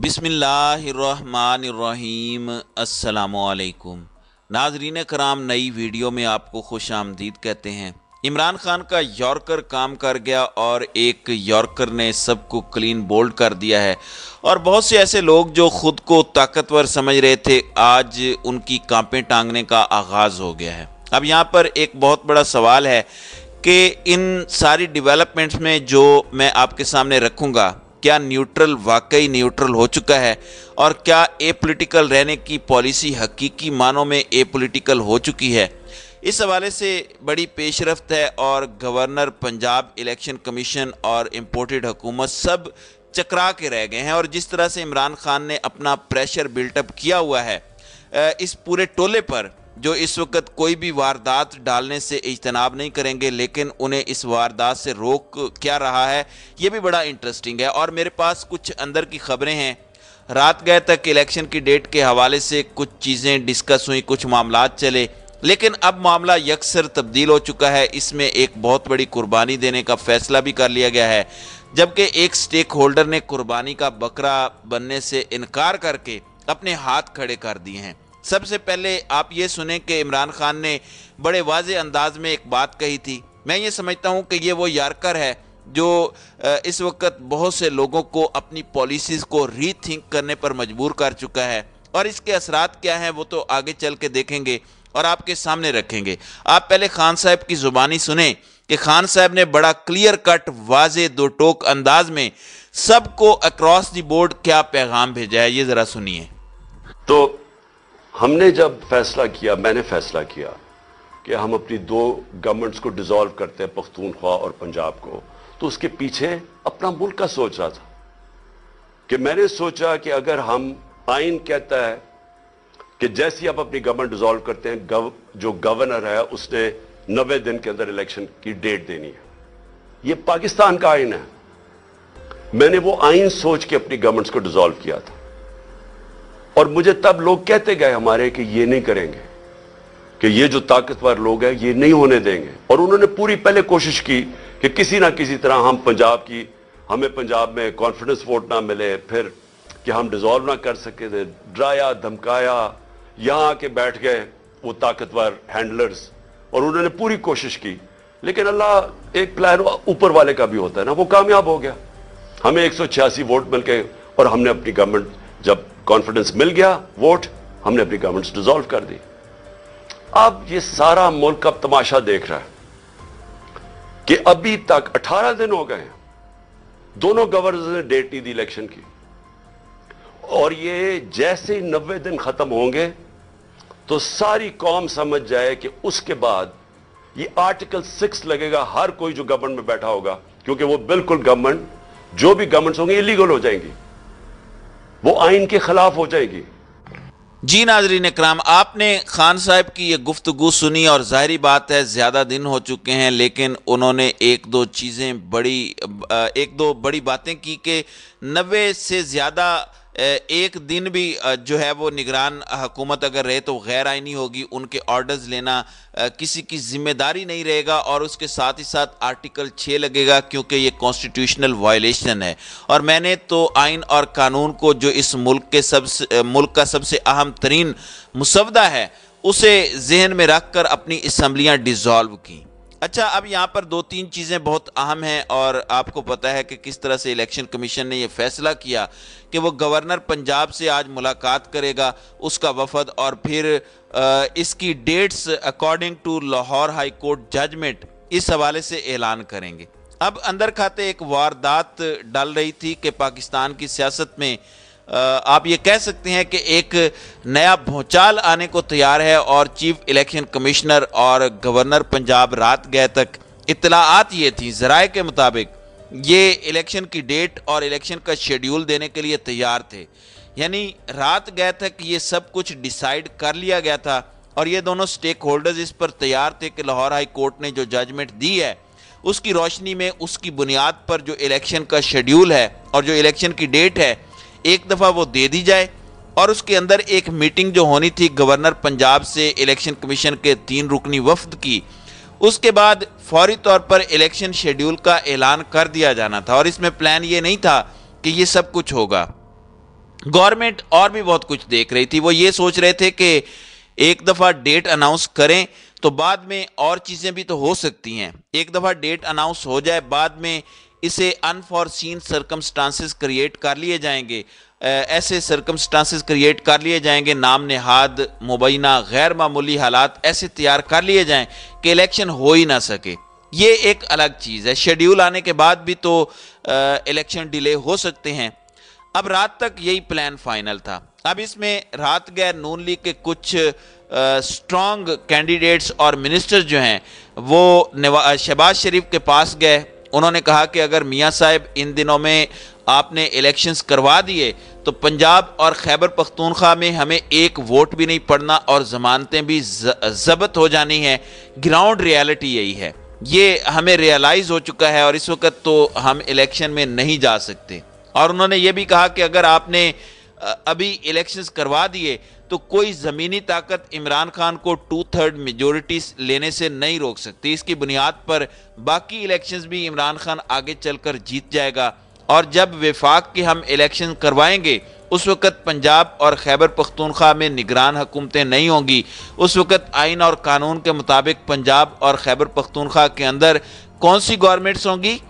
बिसमीम असलकुम नाजरीन कराम नई वीडियो में आपको खुश आमदीद कहते हैं इमरान खान का यॉर्कर काम कर गया और एक यॉर्कर ने सबको क्लीन बोल्ड कर दिया है और बहुत से ऐसे लोग जो ख़ुद को ताकतवर समझ रहे थे आज उनकी कांपें टांगने का आगाज़ हो गया है अब यहाँ पर एक बहुत बड़ा सवाल है कि इन सारी डेवलपमेंट्स में जो मैं आपके सामने रखूँगा क्या न्यूट्रल वाकई न्यूट्रल हो चुका है और क्या ए पोलिटिकल रहने की पॉलिसी हकीकी मानों में ए पोलिटिकल हो चुकी है इस हवाले से बड़ी पेशरफ है और गवर्नर पंजाब इलेक्शन कमीशन और इम्पोर्टेड हुकूमत सब चकरा के रह गए हैं और जिस तरह से इमरान खान ने अपना प्रेशर बिल्टअप किया हुआ है इस पूरे टोले पर जो इस वक्त कोई भी वारदात डालने से इजतनाब नहीं करेंगे लेकिन उन्हें इस वारदात से रोक क्या रहा है ये भी बड़ा इंटरेस्टिंग है और मेरे पास कुछ अंदर की खबरें हैं रात गए तक इलेक्शन की डेट के हवाले से कुछ चीज़ें डिस्कस हुई कुछ मामला चले लेकिन अब मामला यकसर तब्दील हो चुका है इसमें एक बहुत बड़ी कुर्बानी देने का फैसला भी कर लिया गया है जबकि एक स्टेक होल्डर ने कुर्बानी का बकरा बनने से इनकार करके अपने हाथ खड़े कर दिए हैं सबसे पहले आप ये सुने कि इमरान खान ने बड़े वाज अंदाज में एक बात कही थी मैं ये समझता हूँ कि ये वो यारकर है जो इस वक्त बहुत से लोगों को अपनी पॉलिसीज़ को रीथिंक करने पर मजबूर कर चुका है और इसके असरात क्या हैं वो तो आगे चल के देखेंगे और आपके सामने रखेंगे आप पहले खान साहब की ज़ुबानी सुने कि खान साहब ने बड़ा क्लियर कट वाज दो टोक अंदाज में सबको अक्रॉस दी बोर्ड क्या पैगाम भेजा है ये ज़रा सुनिए तो हमने जब फैसला किया मैंने फैसला किया कि हम अपनी दो गवर्नमेंट्स को डिसॉल्व करते हैं पख्तूनख्वा और पंजाब को तो उसके पीछे अपना मुल्क का सोच रहा था कि मैंने सोचा कि अगर हम आइन कहता है कि जैसी आप अपनी गवर्नमेंट डिसॉल्व करते हैं गव, जो गवर्नर है उसने नबे दिन के अंदर इलेक्शन की डेट देनी है ये पाकिस्तान का आइन है मैंने वो आइन सोच के अपनी गवर्नमेंट्स को डिसॉल्व किया था और मुझे तब लोग कहते गए हमारे कि ये नहीं करेंगे कि ये जो ताकतवर लोग हैं ये नहीं होने देंगे और उन्होंने पूरी पहले कोशिश की कि किसी ना किसी तरह हम पंजाब की हमें पंजाब में कॉन्फिडेंस वोट ना मिले फिर कि हम डिजॉल्व ना कर सके थे डराया धमकाया यहाँ आके बैठ गए वो ताकतवर हैंडलर्स और उन्होंने पूरी कोशिश की लेकिन अल्लाह एक प्लान ऊपर वाले का भी होता है ना वो कामयाब हो गया हमें एक वोट मिल गए और हमने अपनी गवर्नमेंट जब कॉन्फिडेंस मिल गया वोट हमने अपनी गवर्नमेंट डिजोल्व कर दी अब ये सारा मुल्क अब तमाशा देख रहा है कि अभी तक 18 दिन हो गए दोनों गवर्नर ने डेट नहीं दी इलेक्शन की और ये जैसे ही नब्बे दिन खत्म होंगे तो सारी कौम समझ जाए कि उसके बाद ये आर्टिकल सिक्स लगेगा हर कोई जो गवर्नमेंट में बैठा होगा क्योंकि वो बिल्कुल गवर्नमेंट जो भी गवर्नमेंट्स होंगे इलीगल हो जाएंगी वो आइन के खिलाफ हो जाएगी जी नाजरीन कराम आपने खान साहब की ये गुफ्तगु सुनी और ज़ाहरी बात है ज़्यादा दिन हो चुके हैं लेकिन उन्होंने एक दो चीज़ें बड़ी एक दो बड़ी बातें की कि नबे से ज़्यादा एक दिन भी जो है वो निगरान हुकूमत अगर रहे तो गैर आइनी होगी उनके ऑर्डर्स लेना किसी की जिम्मेदारी नहीं रहेगा और उसके साथ ही साथ आर्टिकल छः लगेगा क्योंकि ये कॉन्स्टिट्यूशनल वायलेशन है और मैंने तो आइन और कानून को जो इस मुल्क के सबसे मुल्क का सबसे अहम तरीन मुसवदा है उसे जहन में रख कर अपनी इसम्बलियाँ डिज़ोल्व कें अच्छा अब यहाँ पर दो तीन चीज़ें बहुत अहम हैं और आपको पता है कि किस तरह से इलेक्शन कमीशन ने यह फैसला किया कि वो गवर्नर पंजाब से आज मुलाकात करेगा उसका वफद और फिर इसकी dates according to Lahore high court judgment इस हवाले से ऐलान करेंगे अब अंदर खाते एक वारदात डल रही थी कि पाकिस्तान की सियासत में आप ये कह सकते हैं कि एक नया भूचाल आने को तैयार है और चीफ इलेक्शन कमिश्नर और गवर्नर पंजाब रात गए तक इतलाआत ये थी जराए के मुताबिक ये इलेक्शन की डेट और इलेक्शन का शेड्यूल देने के लिए तैयार थे यानी रात गए तक ये सब कुछ डिसाइड कर लिया गया था और ये दोनों स्टेक होल्डर्स इस पर तैयार थे कि लाहौर हाई कोर्ट ने जो जजमेंट दी है उसकी रोशनी में उसकी बुनियाद पर जो इलेक्शन का शेड्यूल है और जो इलेक्शन की डेट है एक दफ़ा वो दे दी जाए और उसके अंदर एक मीटिंग जो होनी थी गवर्नर पंजाब से इलेक्शन कमीशन के तीन रुकनी वफद की उसके बाद फौरी तौर पर इलेक्शन शेड्यूल का ऐलान कर दिया जाना था और इसमें प्लान ये नहीं था कि ये सब कुछ होगा गवर्नमेंट और भी बहुत कुछ देख रही थी वो ये सोच रहे थे कि एक दफ़ा डेट अनाउंस करें तो बाद में और चीज़ें भी तो हो सकती हैं एक दफ़ा डेट अनाउंस हो जाए बाद में इसे अनफॉरसीन सर्कमस्टांसिस क्रिएट कर लिए जाएंगे ऐसे सर्कमस्टांसिस क्रिएट कर लिए जाएंगे नाम नहाद मुबैना गैर मामूली हालात ऐसे तैयार कर लिए जाएँ कि इलेक्शन हो ही ना सके ये एक अलग चीज़ है शेड्यूल आने के बाद भी तो इलेक्शन डिले हो सकते हैं अब रात तक यही प्लान फाइनल था अब इसमें रात गैर नून लीग के कुछ स्ट्रॉन्ग कैंडिडेट्स और मिनिस्टर जो हैं वो शहबाज शरीफ के पास गए उन्होंने कहा कि अगर मियाँ साहब इन दिनों में आपने इलेक्शंस करवा दिए तो पंजाब और खैबर पख्तूनख्वा में हमें एक वोट भी नहीं पड़ना और ज़मानतें भी जब्त हो जानी हैं ग्राउंड रियलिटी यही है ये हमें रियलाइज़ हो चुका है और इस वक्त तो हम इलेक्शन में नहीं जा सकते और उन्होंने ये भी कहा कि अगर आपने अभी इलेक्शंस करवा दिए तो कोई ज़मीनी ताकत इमरान खान को टू थर्ड मेजोरिटी लेने से नहीं रोक सकती इसकी बुनियाद पर बाकी इलेक्शंस भी इमरान खान आगे चलकर जीत जाएगा और जब विफाक के हम इलेक्शन करवाएंगे उस वक़्त पंजाब और खैबर पख्तूनख्वा में निगरान हुकूमतें नहीं होंगी उस वक़्त आइन और कानून के मुताबिक पंजाब और खैबर पख्तूनख्वा के अंदर कौन सी गवर्नमेंट्स होंगी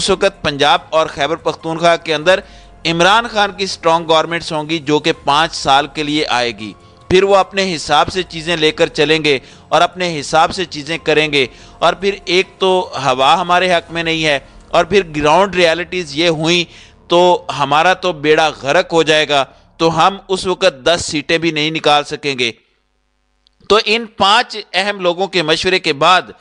उस वक़्त पंजाब और खैबर पख्तूनख्वा के अंदर इमरान खान की स्ट्रॉन्ग गवर्नमेंट्स होंगी जो कि पाँच साल के लिए आएगी फिर वो अपने हिसाब से चीज़ें लेकर चलेंगे और अपने हिसाब से चीज़ें करेंगे और फिर एक तो हवा हमारे हक में नहीं है और फिर ग्राउंड रियलिटीज़ ये हुई तो हमारा तो बेड़ा गरक हो जाएगा तो हम उस वक़्त दस सीटें भी नहीं निकाल सकेंगे तो इन पांच अहम लोगों के मशवरे के बाद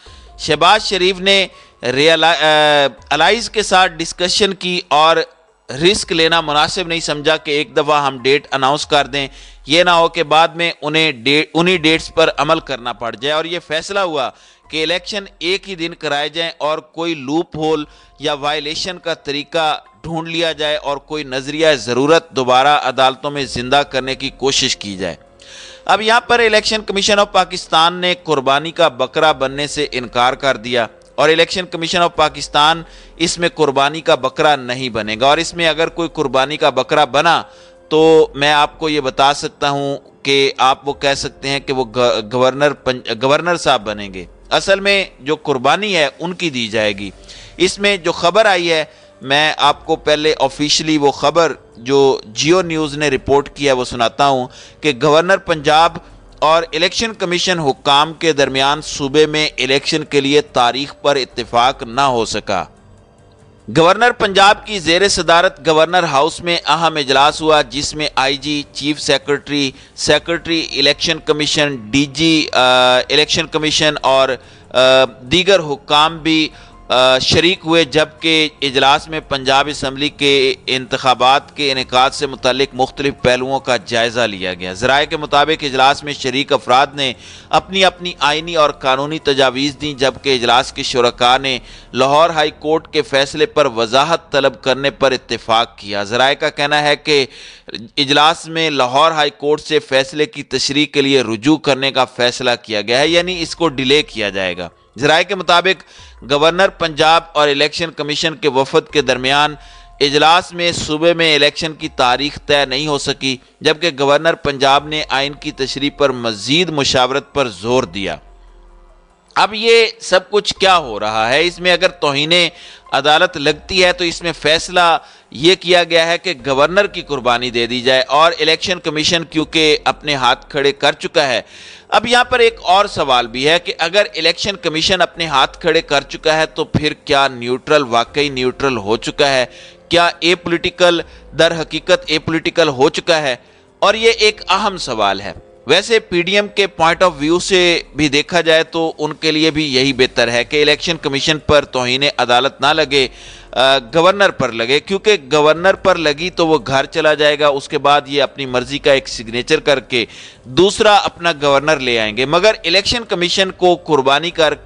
शहबाज शरीफ ने रियलाइज अलाइज के साथ डिस्कशन की और रिस्क लेना मुनासिब नहीं समझा कि एक दफ़ा हम डेट अनाउंस कर दें यह ना हो कि बाद में उन्हें डे उन्हीं डेट्स पर अमल करना पड़ जाए और ये फैसला हुआ कि इलेक्शन एक ही दिन कराए जाएं और कोई लूप होल या वायलेशन का तरीका ढूंढ लिया जाए और कोई नज़रिया ज़रूरत दोबारा अदालतों में ज़िंदा करने की कोशिश की जाए अब यहाँ पर इलेक्शन कमीशन ऑफ पाकिस्तान ने कुर्बानी का बकरा बनने से इनकार कर दिया और इलेक्शन कमीशन ऑफ पाकिस्तान इसमें कुर्बानी का बकरा नहीं बनेगा और इसमें अगर कोई कुर्बानी का बकरा बना तो मैं आपको ये बता सकता हूँ कि आप वो कह सकते हैं कि वो गवर्नर गवर्नर साहब बनेंगे असल में जो कुर्बानी है उनकी दी जाएगी इसमें जो खबर आई है मैं आपको पहले ऑफिशियली वो खबर जो जियो न्यूज़ ने रिपोर्ट किया वो सुनाता हूँ कि गवर्नर पंजाब और इलेक्शन कमीशन हुकाम के दरमियान सूबे में इलेक्शन के लिए तारीख पर इतफाक न हो सका गवर्नर पंजाब की जेर सदारत गवर्नर हाउस में अहम इजलास हुआ जिसमें IG, chief secretary secretary election commission DG election commission और आ, दीगर हुकाम भी शर्क हुए जबकि इजलास में पंजाब इसम्बली के इंतबात के इनका से मुतल मुख्तलिफ पहलुओं का जायज़ा लिया गया ज़राए के मुताबिक इजलास में शर्क अफराद ने अपनी अपनी आइनी और कानूनी तजावीज़ दी जबकि इजलास के शुरा ने लाहौर हाई कोर्ट के फैसले पर वजाहत तलब करने पर इतफ़ाक़ किया ज़राए का कहना है कि इजलास में लाहौर हाई कोर्ट से फैसले की तशरी के लिए रुजू करने का फैसला किया गया है यानी इसको डिले किया जाएगा ज़राए के मुताबिक गवर्नर पंजाब और इलेक्शन कमीशन के वफद के दरमियान इजलास में सूबे में इलेक्शन की तारीख तय नहीं हो सकी जबकि गवर्नर पंजाब ने आइन की तशरी पर मजीद मुशावरत पर जोर दिया अब ये सब कुछ क्या हो रहा है इसमें अगर तोहने अदालत लगती है तो इसमें फैसला ये किया गया है कि गवर्नर की कुर्बानी दे दी जाए और इलेक्शन कमीशन क्योंकि अपने हाथ खड़े कर चुका है अब यहां पर एक और सवाल भी है कि अगर इलेक्शन कमीशन अपने हाथ खड़े कर चुका है तो फिर क्या न्यूट्रल वाकई न्यूट्रल हो चुका है क्या ए पोलिटिकल दर हकीकत ए पोलिटिकल हो चुका है और ये एक अहम सवाल है वैसे पीडीएम के पॉइंट ऑफ व्यू से भी देखा जाए तो उनके लिए भी यही बेहतर है कि इलेक्शन कमीशन पर तोहन अदालत ना लगे गवर्नर पर लगे क्योंकि गवर्नर पर लगी तो वो घर चला जाएगा उसके बाद ये अपनी मर्जी का एक सिग्नेचर करके दूसरा अपना गवर्नर ले आएंगे मगर इलेक्शन कमीशन को कुर्बानी कर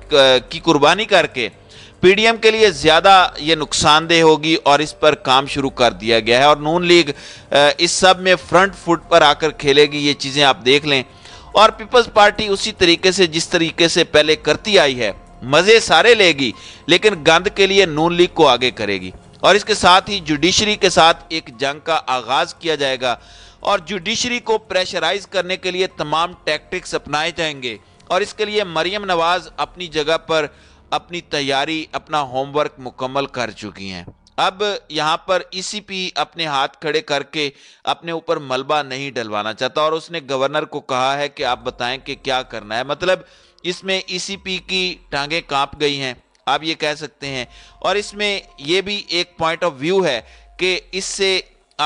की कुर्बानी करके पीडीएम के लिए ज़्यादा ये नुकसानदेह होगी और इस पर काम शुरू कर दिया गया है और नून लीग इस सब में फ्रंट फुट पर आकर खेलेगी ये चीज़ें आप देख लें और पीपल्स पार्टी उसी तरीके से जिस तरीके से पहले करती आई है मज़े सारे लेगी लेकिन गंद के लिए नून लीग को आगे करेगी और इसके साथ ही जुडिशरी के साथ एक जंग का आगाज़ किया जाएगा और जुडिशरी को प्रेशराइज करने के लिए तमाम टैक्टिक्स अपनाए जाएंगे और इसके लिए मरियम नवाज़ अपनी जगह पर अपनी तैयारी अपना होमवर्क मुकम्मल कर चुकी हैं अब यहाँ पर ईसीपी e अपने हाथ खड़े करके अपने ऊपर मलबा नहीं डलवाना चाहता और उसने गवर्नर को कहा है कि आप बताएं कि क्या करना है मतलब इसमें ईसीपी e की टांगें कांप गई हैं आप ये कह सकते हैं और इसमें यह भी एक पॉइंट ऑफ व्यू है कि इससे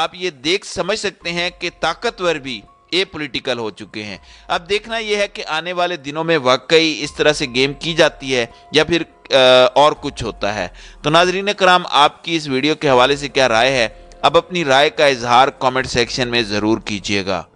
आप ये देख समझ सकते हैं कि ताकतवर भी ए पॉलिटिकल हो चुके हैं अब देखना यह है कि आने वाले दिनों में वाकई इस तरह से गेम की जाती है या फिर और कुछ होता है तो नाजरीन कराम आपकी इस वीडियो के हवाले से क्या राय है अब अपनी राय का इजहार कमेंट सेक्शन में ज़रूर कीजिएगा